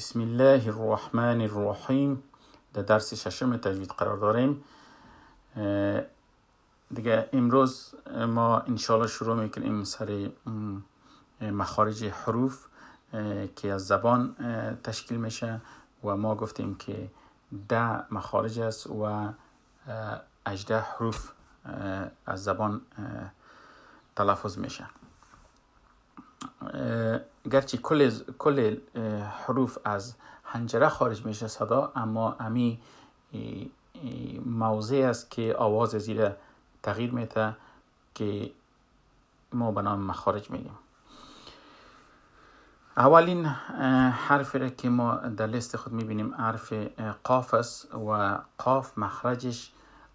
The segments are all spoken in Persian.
بسم الله الرحمن الرحیم در درس ششم تجوید قرار داریم دیگه امروز ما انشالله شروع میکنیم سر مخارج حروف که از زبان تشکیل میشه و ما گفتیم که ده مخارج است و اجده حروف از زبان تلفظ میشه گرچه کل, کل حروف از حنجره خارج میشه صدا اما امی موضع است که آواز زیر تغییر میده که ما به نام مخارج میگیم اولین حرفی را که ما در لیست خود میبینیم حرف قاف است و قاف مخرجش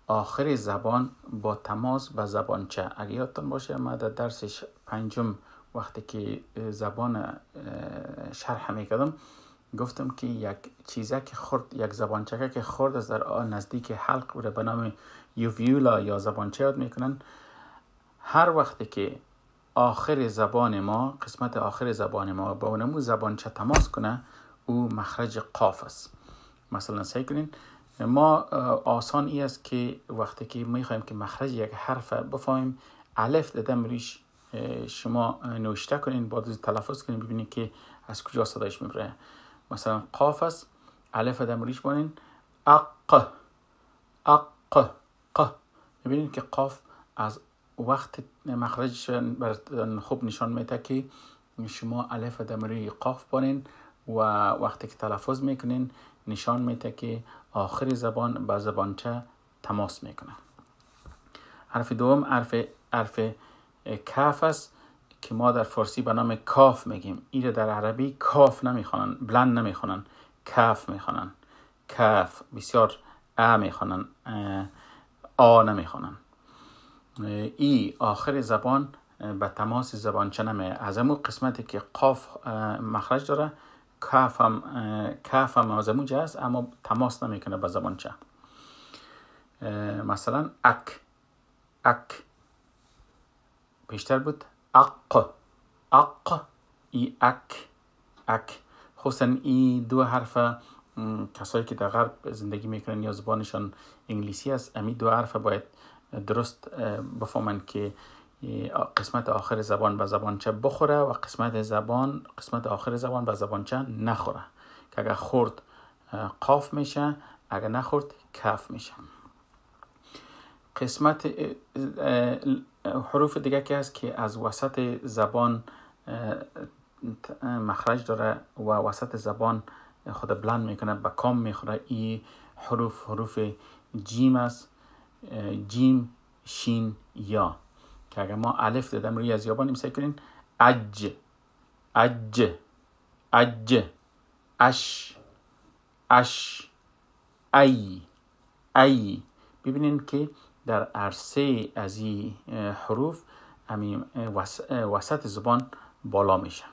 آخر زبان با تماس به زبانچه اگر یادتان باشه ما در درسش پنجم وقتی که زبان شرح میکردم گفتم که یک که خرد یک زبانچکه که خرد از در آن نزدیک حلق بوده به نام یوویولا یا زبانچه یاد میکنن هر وقتی که آخر زبان ما قسمت آخر زبان ما با اونمو زبانچه تماس کنه او مخرج قاف است مثلا سعی کنین ما آسان ای است که وقتی که میخوایم که مخرج یک حرف بفهمیم الف دادم ریش شما نوشته کنین با تلفظ کنین ببینید که از کجا صدایش میبره مثلا قاف است الف دمریش بانین اق اق ق ببینین که قاف از وقت مخرجش خوب نشان میده که شما الف دمری قاف بانین و وقتی که تلفظ میکنین نشان میده که آخر زبان به زبانچه تماس میکنه حرف دوم حرف حرف کف است که ما در فارسی به نام کاف میگیم این در عربی کاف نمیخوانن بلند نمیخوانن کف میخوانن کف بسیار ا میخوانن آ نمیخوانن ای آخر زبان به تماس زبان چنمه از امون قسمتی که قاف مخرج داره کف هم کف هم از امون هست اما تماس نمیکنه به زبانچه مثلا اک اک پیشتر بود اق اق ای اک اک خصوصا خب این دو حرف کسایی که در غرب زندگی میکنن یا زبانشان انگلیسی است امی دو حرف باید درست بفهمن که قسمت آخر زبان به زبانچه بخوره و قسمت زبان قسمت آخر زبان به زبانچه نخوره که اگر خورد قاف میشه اگر نخورد کف میشه قسمت حروف دیگه که هست که از وسط زبان مخرج داره و وسط زبان خود بلند میکنه به کام میخوره این حروف حروف جیم است جیم شین یا که اگر ما الف دادم روی از یابان امسای کنین اج اج اج اش اش ای ای ببینین که در عرصه از این حروف امیم وسط زبان بالا میشه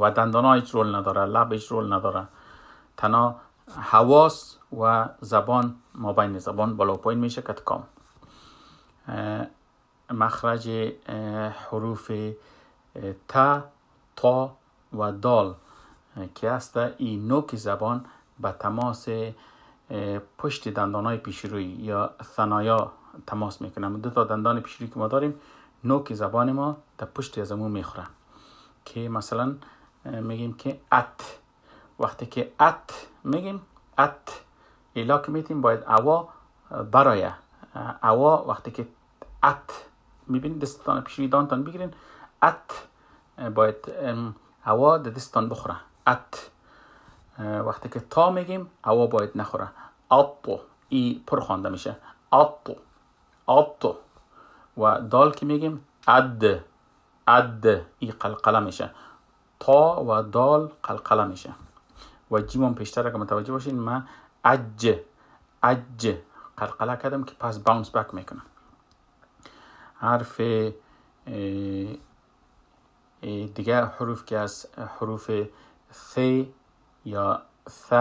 و دندان هیچ رول نداره لب هیچ رول نداره تنها حواس و زبان ما بین زبان بالا پایین میشه که تکام مخرج حروف تا تا و دال که است این نوک زبان به تماس پشت دندان های پیش روی یا ثنایا تماس میکنه دو تا دندان پیش روی که ما داریم نوک زبان ما در پشت از میخوره که مثلا میگیم که ات وقتی که ات میگیم ات ایلا که میتیم باید اوا برای اوا وقتی که ات میبینید پیش روی دانتان بگیرین ات باید هوا در دستان بخوره ات وقتی که تا میگیم هوا باید نخوره آتو ای پر خوانده میشه آتو آتو و دال که میگیم اد اد ای قلقله میشه تا و دال قلقله میشه و جیمون پیشتر اگر متوجه باشین من اج اج قلقله کردم که پس باونس بک میکنه حرف دیگه حروف که از حروف ث یا ث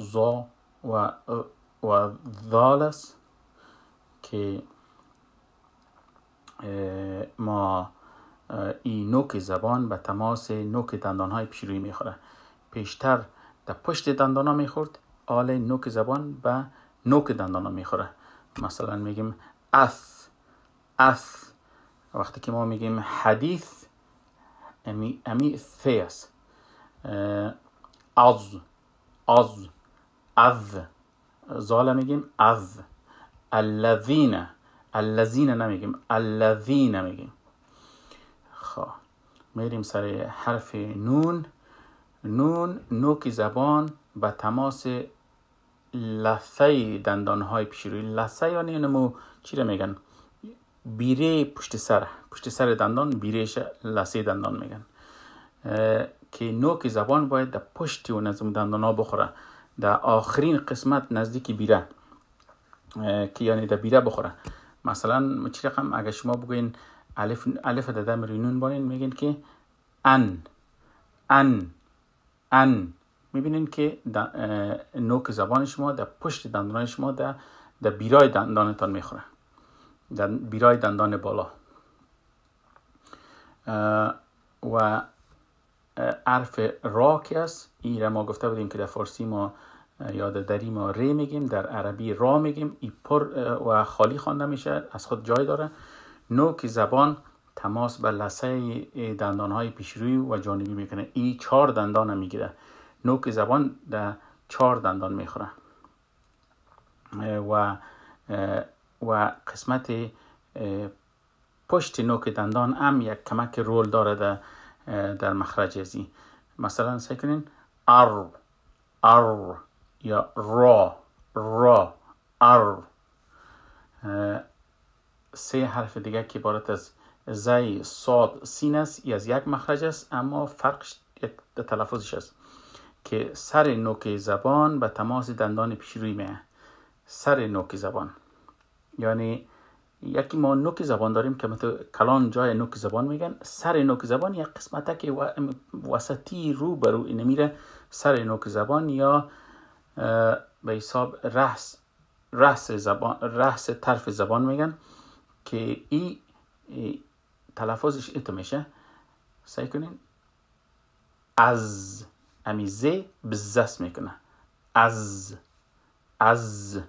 ظ و و ذال است که ما این نوک زبان به تماس نوک دندان های روی میخوره پیشتر در پشت دندان ها میخورد آل نوک زبان به نوک دندان ها میخوره مثلا میگیم اس اس وقتی که ما میگیم حدیث امی, امی است از از از زاله میگیم از الذین الذین نمیگیم الذین میگیم خب میریم سر حرف نون نون نوک زبان به تماس لثه دندان های پیش روی لثه یعنی چی رو میگن بیره پشت سر پشت سر دندان شه لثه دندان میگن که نوک زبان باید در پشت و نظم دندان ها بخوره در آخرین قسمت نزدیک بیره که یعنی در بیره بخوره مثلا چی رقم اگر شما بگوین الف الف در دم رینون بانین میگین که ان ان ان میبینین که نوک زبان شما در پشت دندان شما در در دندان تان میخوره در بیرای دندان بالا و عرف را که است این ما گفته بودیم که در فارسی ما یاد دری ما ری میگیم در عربی را میگیم ای پر و خالی خوانده میشه از خود جای داره نوک زبان تماس به لسه دندان های پیشروی و جانبی میکنه ای چهار دندان میگیره نوک زبان در چهار دندان میخوره و و قسمت پشت نوک دندان هم یک کمک رول داره در در مخرج زی مثلا سعی کنین ار ار یا را را ار سه حرف دیگه که عبارت از زی صاد سین است یا از یک مخرج است اما فرقش تلفظش است که سر نوک زبان به تماس دندان روی میه سر نوک زبان یعنی یکی ما نوک زبان داریم که مثل کلان جای نوک زبان میگن سر نوک زبان یک قسمت که وسطی رو برو اینه میره سر نوک زبان یا به حساب رحس رحس زبان طرف زبان میگن که ای, تلفظش ایتو میشه سعی کنین از امیزه بزست میکنه از از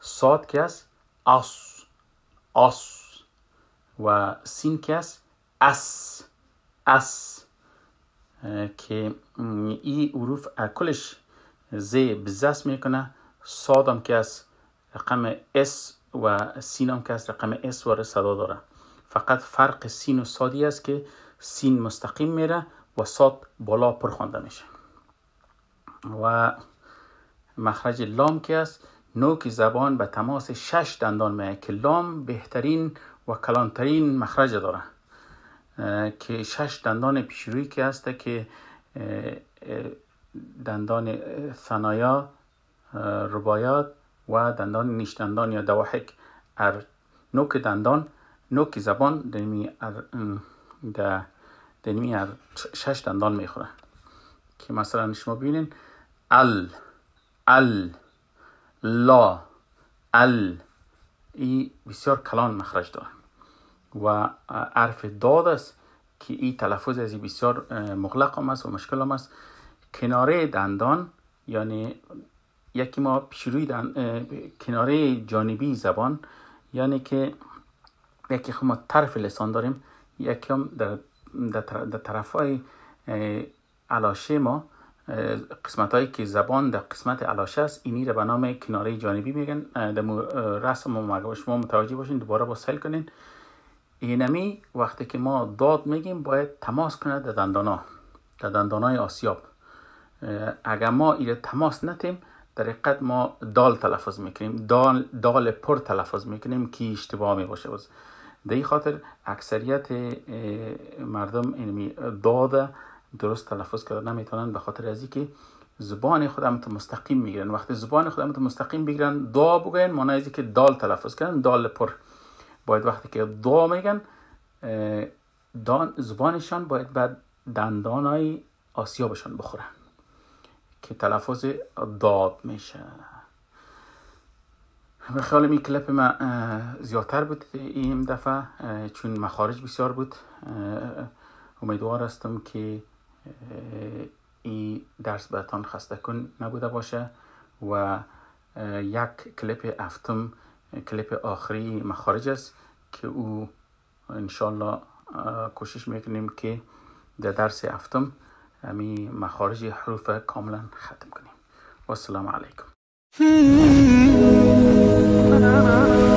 ساد که هست اس آس و سین که اس اس که ای حروف کلش زی بزس میکنه سادم که از رقم اس و سینم که از رقم اس و صدا داره فقط فرق سین و سادی است که سین مستقیم میره و ساد بالا پر میشه و مخرج لام که است نوک زبان به تماس شش دندان میه که لام بهترین و کلانترین مخرج داره که شش دندان پیشروی که هسته که دندان ثنایا ربایات و دندان نیش دندان یا دواحک ار نوک دندان نوک زبان دنمی ار ده ار شش دندان میخوره که مثلا شما ببینین ال ال لا ال ای بسیار کلان مخرج داره و عرف داد است که این تلفظ از ای بسیار مغلق هم است و مشکل هم است کناره دندان یعنی یکی ما پیشروی کناره جانبی زبان یعنی که یکی خود ما طرف لسان داریم یکی هم در, در, در طرف های علاشه ما قسمت هایی که زبان در قسمت علاشه است اینی را به نام کناره جانبی میگن در رسم و شما متوجه باشین دوباره با سل کنین اینمی وقتی که ما داد میگیم باید تماس کنه در ها در های آسیاب اگر ما این تماس نتیم در حقیقت ما دال تلفظ میکنیم دال, دال پر تلفظ میکنیم که اشتباه میباشه باز در این خاطر اکثریت مردم اینمی داده درست تلفظ کرده نمیتونن به خاطر از که زبان خودم تو مستقیم میگیرن وقتی زبان خودم تو مستقیم بگیرن دا بگن معنی از که دال تلفظ کردن دال پر باید وقتی که دا میگن زبانشان باید بعد آسیا بشان بخورن که تلفظ داد میشه به خیال می کلپ ما زیادتر بود این دفعه چون مخارج بسیار بود امیدوار هستم که این درس بهتان خسته کن نبوده باشه و یک کلیپ افتم کلیپ آخری مخارج است که او انشالله کوشش میکنیم که در درس افتم امی مخارج حروف کاملا ختم کنیم والسلام علیکم